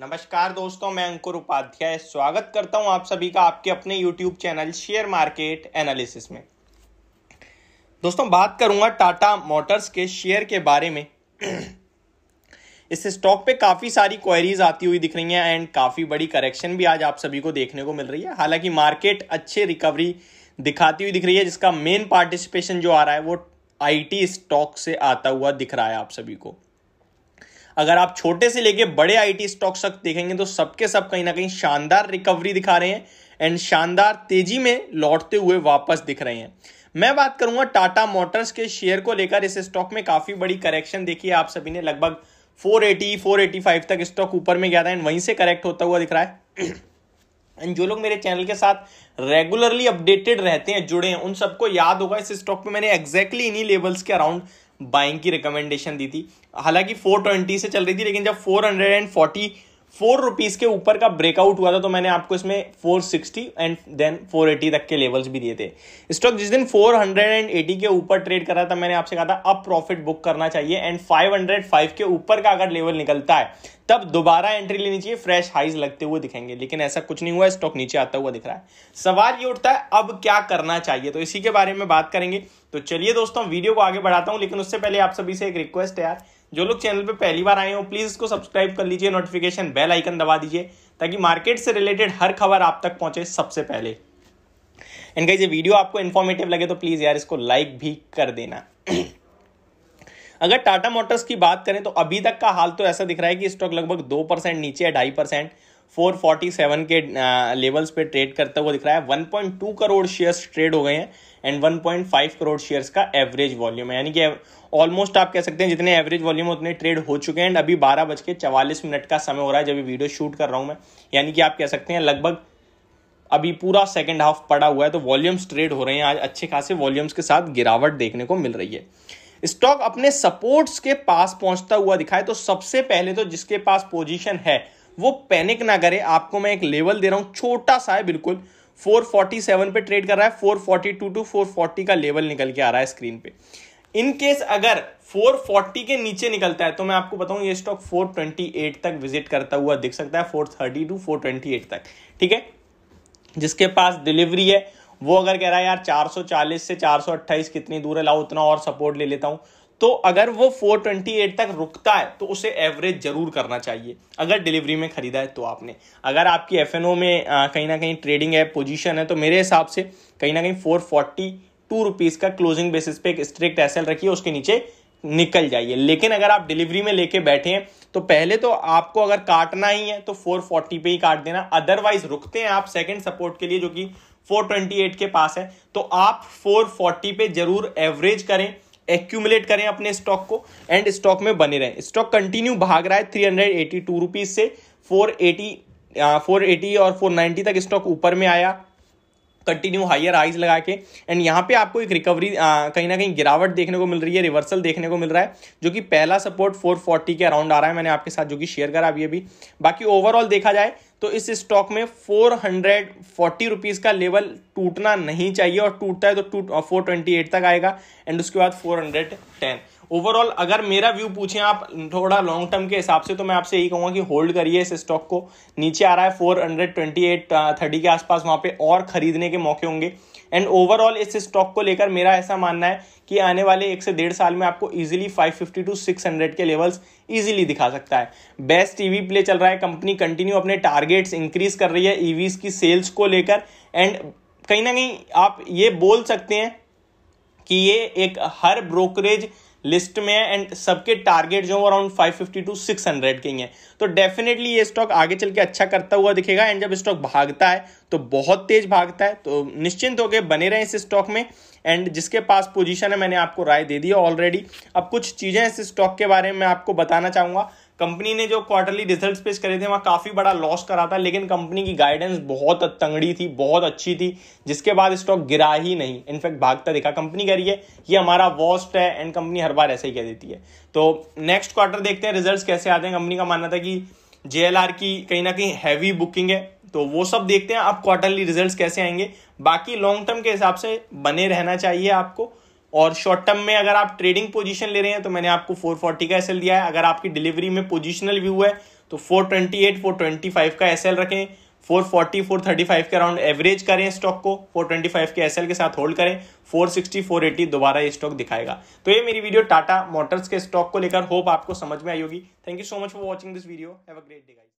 नमस्कार दोस्तों मैं अंकुर उपाध्याय स्वागत करता हूं आप सभी का आपके अपने YouTube channel share market analysis में दोस्तों बात करूंगा टाटा मोटर्स के शेयर के बारे में इस स्टॉक पे काफ़ी सारी क्वेरीज आती हुई दिख रही हैं एंड काफ़ी बड़ी करेक्शन भी आज आप सभी को देखने को मिल रही है हालांकि मार्केट अच्छे रिकवरी दिखाती हुई दिख रही है जिसका मेन पार्टिसिपेशन जो आ रहा है वो आईटी स्टॉक से आता हुआ दिख रहा है आप सभी को अगर आप छोटे से लेके बड़े आईटी स्टॉक्स तक देखेंगे तो सबके सब कहीं ना कहीं शानदार रिकवरी दिखा रहे हैं एंड शानदार तेजी में लौटते हुए वापस दिख रहे हैं मैं बात करूंगा टाटा मोटर्स के शेयर को लेकर इस स्टॉक में काफी बड़ी करेक्शन देखी है आप सभी ने लगभग 480 485 तक स्टॉक ऊपर में गया था एंड वहीं से करेक्ट होता हुआ दिख रहा है एंड जो लोग मेरे चैनल के साथ रेगुलरली अपडेटेड रहते हैं जुड़े हैं उन सबको याद होगा इस स्टॉक पे मैंने एग्जैक्टली exactly इन्हीं लेवल्स के अराउंड बाइंग की रिकमेंडेशन दी थी हालांकि 420 से चल रही थी लेकिन जब 440 फोर रुपीज के ऊपर का ब्रेकआउट हुआ था तो मैंने आपको इसमें four sixty and then four eighty तक के लेवल्स भी दिए थे स्टॉक जिस दिन फोर हंड्रेड एंड एटी के ऊपर ट्रेड कर रहा था मैंने आपसे कहा था अब प्रॉफिट बुक करना चाहिए एंड फाइव हंड्रेड फाइव के ऊपर का अगर लेवल निकलता है तब दोबारा एंट्री लेनी चाहिए फ्रेश हाइज लगते हुए दिखेंगे लेकिन ऐसा कुछ नहीं हुआ स्टॉक नीचे आता हुआ दिख रहा है सवाल ये उठता है अब क्या करना चाहिए तो इसी के बारे में बात करेंगे तो चलिए दोस्तों वीडियो को आगे बढ़ाता हूँ लेकिन उससे पहले आप सभी से एक रिक्वेस्ट है यार जो लोग चैनल पे पहली बार आए हो प्लीज़ इसको सब्सक्राइब कर लीजिए नोटिफिकेशन बेल आइकन दबा दीजिए ताकि मार्केट से रिलेटेड हर खबर आप तक पहुंचे सबसे पहले इनका ये वीडियो आपको इन्फॉर्मेटिव लगे तो प्लीज़ यार इसको लाइक भी कर देना अगर टाटा मोटर्स की बात करें तो अभी तक का हाल तो ऐसा दिख रहा है कि स्टॉक लगभग दो परसेंट नीचे है ढाई परसेंट 447 के लेवल्स पे ट्रेड करता हुआ दिख रहा है 1.2 करोड़ शेयर्स ट्रेड हो गए हैं एंड 1.5 करोड़ शेयर्स का एवरेज वॉल्यूम है यानी कि ऑलमोस्ट आप कह सकते हैं जितने एवरेज वॉल्यूम उतने ट्रेड हो चुके हैं एंड अभी बारह बज के चवालीस मिनट का समय हो रहा है जब वीडियो शूट कर रहा हूँ मैं यानी कि आप कह सकते हैं लगभग अभी पूरा सेकेंड हाफ पड़ा हुआ है तो वॉल्यूम्स ट्रेड हो रहे हैं आज अच्छे खासे वॉल्यूम्स के साथ गिरावट देखने को मिल रही है स्टॉक अपने सपोर्ट्स के पास पहुंचता हुआ दिखाए तो सबसे पहले तो जिसके पास पोजीशन है वो पैनिक ना करे आपको मैं एक लेवल दे रहा हूं छोटा सा है बिल्कुल 447 पे ट्रेड कर रहा है 442 टू 440 का लेवल निकल के आ रहा है स्क्रीन पे इन केस अगर 440 के नीचे निकलता है तो मैं आपको बताऊं ये स्टॉक 428 तक विजिट करता हुआ दिख सकता है 430 टू 428 तक ठीक है जिसके पास डिलीवरी है वो अगर कह रहा है यार 440 से 428 कितनी दूर है लाओ उतना और सपोर्ट ले लेता हूं तो अगर वो 428 तक रुकता है तो उसे एवरेज जरूर करना चाहिए अगर डिलीवरी में ख़रीदा है तो आपने अगर आपकी एफ में कहीं ना कहीं ट्रेडिंग है पोजीशन है तो मेरे हिसाब से कहीं ना कहीं फोर फोर्टी टू रुपीज़ का क्लोजिंग बेसिस पे एक स्ट्रिक्ट एस रखिए उसके नीचे निकल जाइए लेकिन अगर आप डिलीवरी में लेके बैठे हैं तो पहले तो आपको अगर काटना ही है तो 440 पे ही काट देना अदरवाइज रुकते हैं आप सेकंड सपोर्ट के लिए जो कि 428 के पास है तो आप 440 पे जरूर एवरेज करें एक्यूमुलेट करें अपने स्टॉक को एंड स्टॉक में बने रहें स्टॉक कंटिन्यू भाग रहा है three hundred eighty two rupees से फोर एटी फोर एटी और फोर नाइन्टी तक स्टॉक ऊपर में आया कंटिन्यू हाइयर आइज लगा के एंड यहाँ पे आपको एक रिकवरी कहीं ना कहीं गिरावट देखने को मिल रही है रिवर्सल देखने को मिल रहा है जो कि पहला सपोर्ट 440 के अराउंड आ रहा है मैंने आपके साथ जो कि शेयर करा अभी अभी बाकी ओवरऑल देखा जाए तो इस स्टॉक में फोर हंड्रेड फोर्टी रुपीज़ का लेवल टूटना नहीं चाहिए और टूटता है तो टूट फोर ट्वेंटी एट तक आएगा एंड उसके बाद फोर हंड्रेड टेन ओवरऑल अगर मेरा व्यू पूछें आप थोड़ा लॉन्ग टर्म के हिसाब से तो मैं आपसे यही कहूँगा कि होल्ड करिए इस स्टॉक को नीचे आ रहा है four hundred twenty eight thirty के आसपास वहाँ पे और खरीदने के मौके होंगे एंड ओवरऑल इस स्टॉक को लेकर मेरा ऐसा मानना है कि आने वाले एक से डेढ़ साल में आपको इजीली 550 टू 600 के लेवल्स इजीली दिखा सकता है बेस्ट टीवी प्ले चल रहा है कंपनी कंटिन्यू अपने टारगेट्स इंक्रीज कर रही है ईवीज e की सेल्स को लेकर एंड कहीं ना कहीं आप ये बोल सकते हैं कि ये एक हर ब्रोकरेज लिस्ट में है एंड सबके टारगेट जो अराउंड 550 टू 600 के ही हैं तो डेफिनेटली ये स्टॉक आगे चल के अच्छा करता हुआ दिखेगा एंड जब स्टॉक भागता है तो बहुत तेज भागता है तो निश्चिंत होकर बने रहे इस स्टॉक में एंड जिसके पास पोजीशन है मैंने आपको राय दे दी ऑलरेडी अब कुछ चीज़ें इस स्टॉक के बारे में आपको बताना चाहूंगा कंपनी ने जो क्वार्टरली रिजल्ट्स पेश करे थे वहाँ काफ़ी बड़ा लॉस करा था लेकिन कंपनी की गाइडेंस बहुत तंगड़ी थी बहुत अच्छी थी जिसके बाद स्टॉक गिरा ही नहीं इनफैक्ट भागता दिखा कंपनी कह रही है ये हमारा वॉस्ट है एंड कंपनी हर बार ऐसे ही कह देती है तो नेक्स्ट क्वार्टर देखते हैं रिजल्ट कैसे आते हैं कंपनी का मानना था कि जे की कहीं ना कहीं हैवी बुकिंग है तो वो सब देखते हैं आप क्वार्टरली रिजल्ट कैसे आएंगे बाकी लॉन्ग टर्म के हिसाब से बने रहना चाहिए आपको और शॉर्ट टर्म में अगर आप ट्रेडिंग पोजीशन ले रहे हैं तो मैंने आपको 440 का एसएल दिया है अगर आपकी डिलीवरी में पोजिशनल व्यू है तो 428 425 का एसएल रखें 440 435 के अराउंड एवरेज करें स्टॉक को 425 के एसएल के साथ होल्ड करें 460 480 दोबारा ये स्टॉक दिखाएगा तो ये मेरी वीडियो टाटा मोटर्स के स्टॉक को लेकर होप आपको समझ में आई होगी thank you so much for watching this video have a great day